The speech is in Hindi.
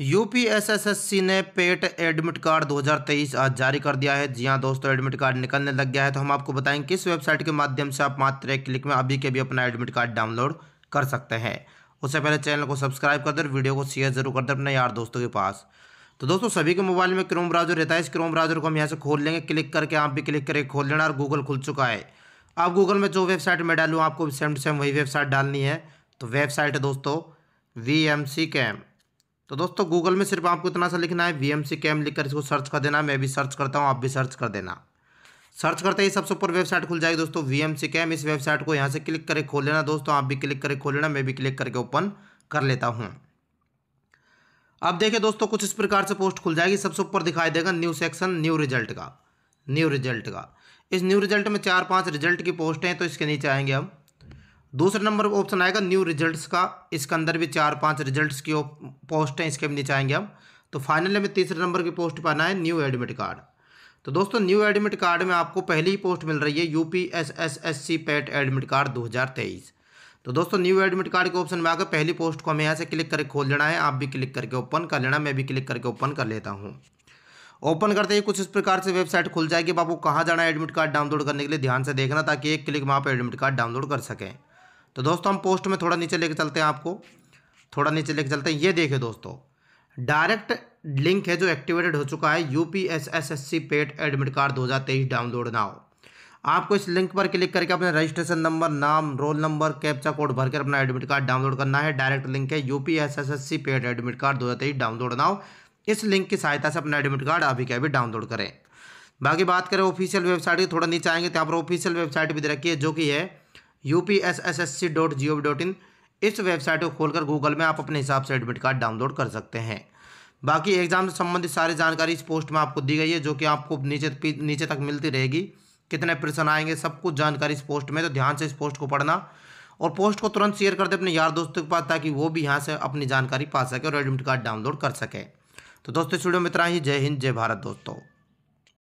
यूपीएसएसएससी ने पेट एडमिट कार्ड 2023 आज जारी कर दिया है जी हाँ दोस्तों एडमिट कार्ड निकलने लग गया है तो हम आपको बताएंगे किस वेबसाइट के माध्यम से आप मात्र एक क्लिक में अभी के भी अपना एडमिट कार्ड डाउनलोड कर सकते हैं उससे पहले चैनल को सब्सक्राइब कर दे वीडियो को शेयर जरूर कर दे अपने यार दोस्तों के पास तो दोस्तों सभी के मोबाइल में क्रोम ब्राउजर रहता है इस क्रोम ब्राउजर को हम यहाँ से खोल लेंगे क्लिक करके आप भी क्लिक करके खोल लेना और गूगल खुल चुका है आप गूगल में जो वेबसाइट में डालूँ आपको सेम टू सेम वही वेबसाइट डालनी है तो वेबसाइट है दोस्तों वी एम सी कैम्प तो दोस्तों गूगल में सिर्फ आपको इतना सा लिखना है वी एम सी कैम लिखकर इसको सर्च कर देना मैं भी सर्च करता हूँ आप भी सर्च कर देना सर्च करते ही सबसे ऊपर वेबसाइट खुल जाएगी दोस्तों वी एम सी कैम इस वेबसाइट को यहाँ से क्लिक करके खोल लेना दोस्तों आप भी क्लिक करके खोल लेना मैं भी क्लिक करके ओपन कर लेता हूँ अब देखिए दोस्तों कुछ इस प्रकार से पोस्ट खुल जाएगी सबसे ऊपर दिखाई देगा न्यू सेक्शन न्यू रिजल्ट का न्यू रिजल्ट का इस न्यू रिजल्ट में चार पाँच रिजल्ट की पोस्ट हैं तो इसके नीचे आएंगे हम दूसरे नंबर पर ऑप्शन आएगा न्यू रिजल्ट्स का इसके अंदर भी चार पांच रिजल्ट्स की पोस्ट हैं इसके भी नीचे आएंगे हम तो फाइनल में तीसरे नंबर की पोस्ट पर आना है न्यू एडमिट कार्ड तो दोस्तों न्यू एडमिट कार्ड में आपको पहली ही पोस्ट मिल रही है U P S S S C PET admit card दो हज़ार तेईस तो दोस्तों न्यू एडमिट कार्ड के ऑप्शन में आकर पहली पोस्ट को हमें यहाँ से क्लिक करके खोल लेना है आप भी क्लिक करके ओपन कर लेना मैं भी क्लिक करके ओपन कर लेता हूँ ओपन करते ही कुछ इस प्रकार से वेबसाइट खुल जाएगी बाबू आपको कहाँ जाना है एडमिट कार्ड डाउनलोड करने के लिए ध्यान से देखना ताकि एक क्लिक में आप एडमिट कार्ड डाउनलोड कर सकें तो दोस्तों हम पोस्ट में थोड़ा नीचे लेके चलते हैं आपको थोड़ा नीचे लेके चलते हैं ये देखिए दोस्तों डायरेक्ट लिंक है जो एक्टिवेटेड हो चुका है U P S S S C PET admit card दो हज़ार तेईस डाउनलोड नाउ आपको इस लिंक पर क्लिक करके अपने रजिस्ट्रेशन नंबर नाम रोल नंबर कैप्चा कोड भरकर अपना एडमिट कार्ड डाउनलोड करना है डायरेक्ट लिंक है U P S S S C PET admit card दो हज़ार तेईस डाउनलोड नाउ इस लिंक की सहायता से अपना एडमिट कार्ड अभी के अभी डाउनलोड करें बाकी बात करें ऑफिशियल वेबसाइट की थोड़ा नीचे आएंगे तो यहाँ पर ऑफिशियल वेबसाइट भी दे रखी है जो कि है U P S S S C dot G O V dot in इस वेबसाइट को खोलकर गूगल में आप अपने हिसाब से एडमिट कार्ड डाउनलोड कर सकते हैं बाकी एग्जाम से संबंधित सारी जानकारी इस पोस्ट में आपको दी गई है जो कि आपको नीचे नीचे तक मिलती रहेगी कितने प्रश्न आएंगे सब कुछ जानकारी इस पोस्ट में तो ध्यान से इस पोस्ट को पढ़ना और पोस्ट को तुरंत शेयर कर दे अपने यार दोस्तों के पास ताकि वो भी यहाँ से अपनी जानकारी पा सके और एडमिट कार्ड डाउनलोड कर सके तो दोस्तों इस वीडियो में इतना ही जय हिंद जय भारत दोस्तों